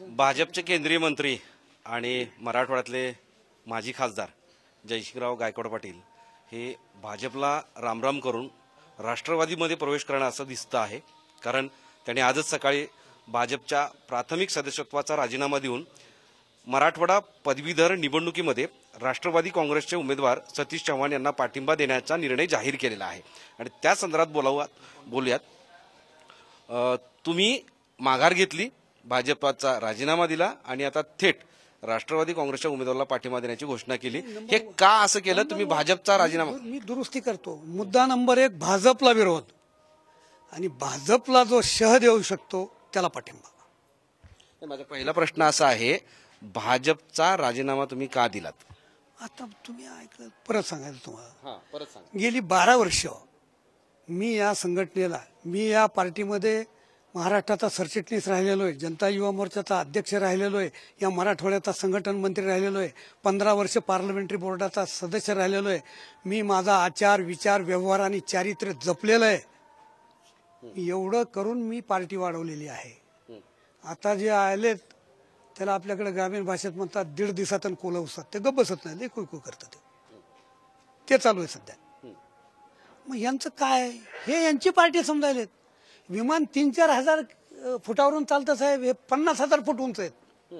भाजपचे केंद्रीय मंत्री आणि मराठवाड्यातले माजी खासदार जयशिंगराव गायकवाड पाटील हे भाजपला रामराम करून राष्ट्रवादीमध्ये प्रवेश करणं असं दिसतं आहे कारण त्यांनी आजच सकाळी भाजपच्या प्राथमिक सदस्यत्वाचा राजीनामा देऊन मराठवाडा पदवीधर निवडणुकीमध्ये राष्ट्रवादी काँग्रेसचे उमेदवार सतीश चव्हाण यांना पाठिंबा देण्याचा निर्णय जाहीर केलेला आहे आणि त्या संदर्भात बोलावूयात बोलूयात तुम्ही माघार घेतली भाजपाचा राजीनामा दिला आणि आता थेट राष्ट्रवादी काँग्रेसच्या उमेदवाराला पाठिंबा देण्याची घोषणा केली हे का असं केलं तुम्ही भाजपचा राजीनामा मी दुरुस्ती करतो मुद्दा नंबर एक भाजपला विरोध आणि भाजपला जो शह देऊ शकतो त्याला पाठिंबा माझा पहिला प्रश्न असा आहे भाजपचा राजीनामा तुम्ही का दिलात आता तुम्ही ऐकलं परत सांगायचं तुम्हाला परत गेली बारा वर्ष मी या संघटनेला मी या पार्टीमध्ये महाराष्ट्राचा सरचिटणीस राहिलेलो आहे जनता युवा मोर्चाचा अध्यक्ष राहिलेलो आहे या मराठवाड्याचा संघटन मंत्री राहिलेलो आहे पंधरा वर्ष पार्लमेंटरी बोर्डाचा सदस्य राहिलेलो आहे मी माझा आचार विचार व्यवहार आणि चारित्र्य जपलेलं आहे एवढं करून मी पार्टी वाढवलेली आहे आता जे आलेत त्याला आपल्याकडे ग्रामीण भाषेत म्हणतात दीड दिवसात कोलवसात ते गप्पसत बसत नाही ते कुळकुळ करतात ते चालू आहे सध्या मग यांचं काय हे यांची पार्टी समजायलेत विमान तीन चार हजार फुटावरून चालतं साहेब हे पन्नास हजार फूट उंच आहेत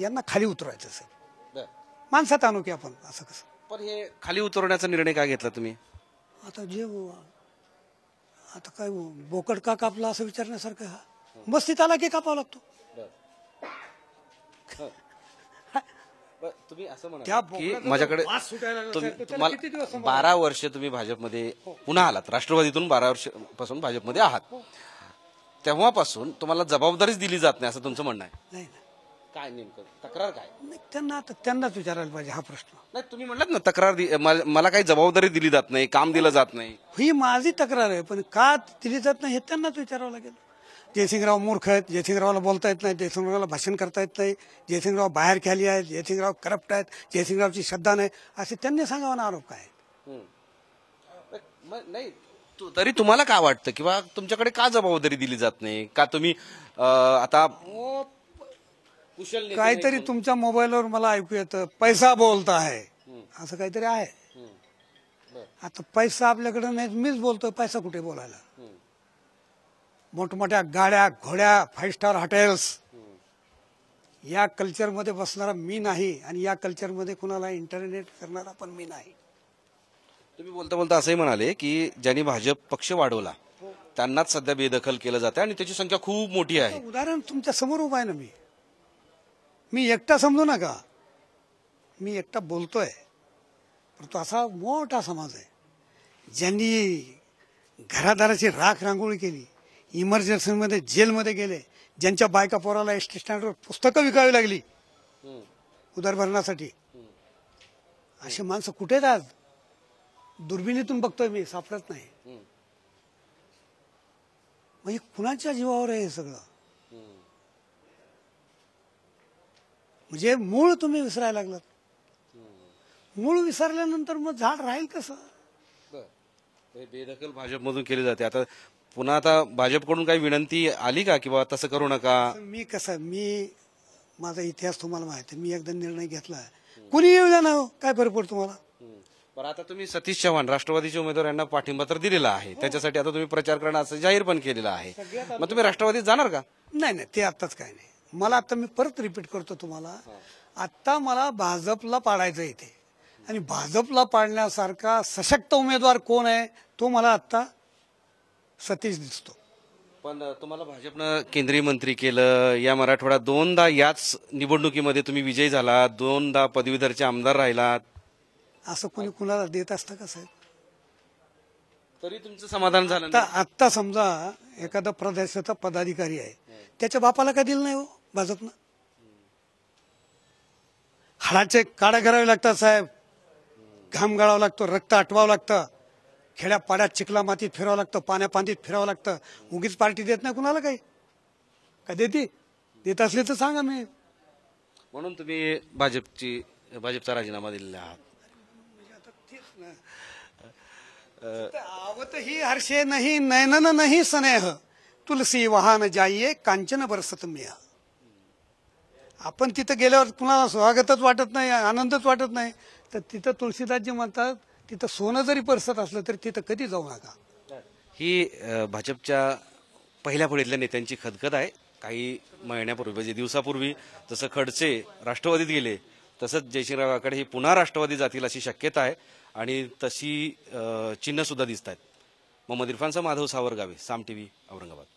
यांना खाली उतरवायचं साहेब माणसात आणू की आपण असं कसं पण हे खाली उतरवण्याचा निर्णय काय घेतला तुम्ही आता जे आता काय बोकड का कापला असं विचारण्यासारखं हा मस्तीत आला की कापावा लागतो तुम्ही असं म्हणा की माझ्याकडे तुम्हाला बारा वर्ष तुम्ही भाजपमध्ये हो. पुन्हा आलात राष्ट्रवादीतून बारा वर्ष पासून भाजपमध्ये आहात हो. तेव्हापासून तुम्हाला जबाबदारीच दिली जात नाही असं तुमचं म्हणणं आहे काय नेमकं तक्रार काय नाही त्यांना त्यांनाच विचारायला पाहिजे हा प्रश्न नाही तुम्ही म्हणलात ना तक्रार मला काही जबाबदारी दिली जात नाही काम दिलं जात नाही ही माझी तक्रार आहे पण का दिली जात नाही हे त्यांनाच विचारावं लागेल जयसिंगराव मूर्ख आहेत जयसिंगरावला बोलता येत नाही जयसिंगरावला भाषण करता येत नाही जयसिंगराव बाहेर खाली आहेत जयसिंगराव करप्ट आहेत जयसिंगरावची श्रद्धा नाही असे त्यांनी सांगावा आरोप काय नाही तरी तुम्हाला काय वाटतं किंवा तुमच्याकडे का जबाबदारी दिली जात नाही का तुम्ही आता कुशल काहीतरी तुमच्या मोबाईलवर मला ऐकू येतं पैसा बोलता आहे असं काहीतरी आहे आता पैसा आपल्याकडे नाही मीच बोलतो पैसा कुठे बोलायला मोठमोठ्या गाड्या घोड्या फाईव्ह स्टार हॉटेल्स या कल्चरमध्ये बसणारा मी नाही आणि या कल्चरमध्ये कुणाला इंटरनेट करणारा पण मी नाही तुम्ही बोलता बोलता असंही म्हणाले की ज्यांनी भाजप पक्ष वाढवला हो. त्यांनाच सध्या बेदखल केलं जाते आणि त्याची संख्या खूप मोठी आहे उदाहरण तुमच्या समोर उभा आहे ना मी मी एकटा समजू नका मी एकटा बोलतोय पण असा मोठा समाज आहे ज्यांनी घरादाराची राख रांगोळी केली इमर्जन्सीमध्ये मध्ये गेले ज्यांच्या बायका पोराला एस टी स्टँडवर पुस्तकं विकावी लागली उदरभरणासाठी असे माणसं कुठे आज दुर्बिणीतून बघतोय मी सापडत नाही म्हणजे कुणाच्या जीवावर आहे हे सगळं म्हणजे मूळ तुम्ही विसरायला लागलात मूळ विसरल्यानंतर मग झाड राहील कसं बेदखल भाजपमधून केली जाते आता पुन्हा आता भाजपकडून काही विनंती आली का किंवा तसं करू नका मी कसं मी माझा इतिहास तुम्हाला माहिती मी एकदा निर्णय घेतला कुणी येऊ द्या ना हो? काय फरक पडतो तुम्हाला पण आता तुम्ही सतीश चव्हाण राष्ट्रवादीचे उमेदवार यांना पाठिंबा तर दिलेला आहे हो. त्याच्यासाठी आता तुम्ही प्रचार करणं असं जाहीर पण केलेलं आहे मग तुम्ही राष्ट्रवादीत जाणार का नाही नाही ते आताच काय नाही मला आता मी परत रिपीट करतो तुम्हाला आता मला भाजपला पाडायचं इथे आणि भाजपला पाडण्यासारखा सशक्त उमेदवार कोण आहे तो मला आता सतीश दिसतो पण तुम्हाला भाजपनं केंद्रीय मंत्री केलं या मराठवाड्यात दोनदा याच निवडणुकीमध्ये तुम्ही विजयी झाला दोनदा पदवीधरचे आमदार राहिलात असं कोणी कुणाला देत असतं का साहेब तरी तुमचं समाधान झालं आता आत्ता समजा एखादा प्रदेशाचा पदाधिकारी आहे त्याच्या बापाला का दिलं नाही हो भाजपनं हाडाचे काड्या घरावे लागतात साहेब घाम गाळावा लागतो रक्त आटवावं लागतं खेड्यापाड्यात चिखला मातीत फिरावं लागतं पाण्यापाण्यात फिरावं लागतं उगीच पार्टी देत नाही कुणाला काही का देते देत असले तर सांगा मी म्हणून तुम्ही भाजपची भाजपचा राजीनामा दिलेला आहात आवत ही हर्षे नाही नयनन नाही स्नेह तुलसी वाहन जाईये कांचन बरसत मेह आपण तिथं गेल्यावर कुणाला स्वागतच वाटत नाही आनंदच वाटत नाही तर तिथं जी म्हणतात तिथं सोनं जरी परसत असलं तरी तिथं कधी जाऊ नका ही भाजपच्या पहिल्या फळीतल्या नेत्यांची खदखद आहे काही महिन्यापूर्वी म्हणजे दिवसापूर्वी जसं खडसे राष्ट्रवादीत गेले तसंच जयशिंगराव ही हे पुन्हा राष्ट्रवादी जातील अशी शक्यता आहे आणि तशी चिन्हसुद्धा दिसत आहेत मोहम्मद इरफानचा माधव सावरगावे साम टी औरंगाबाद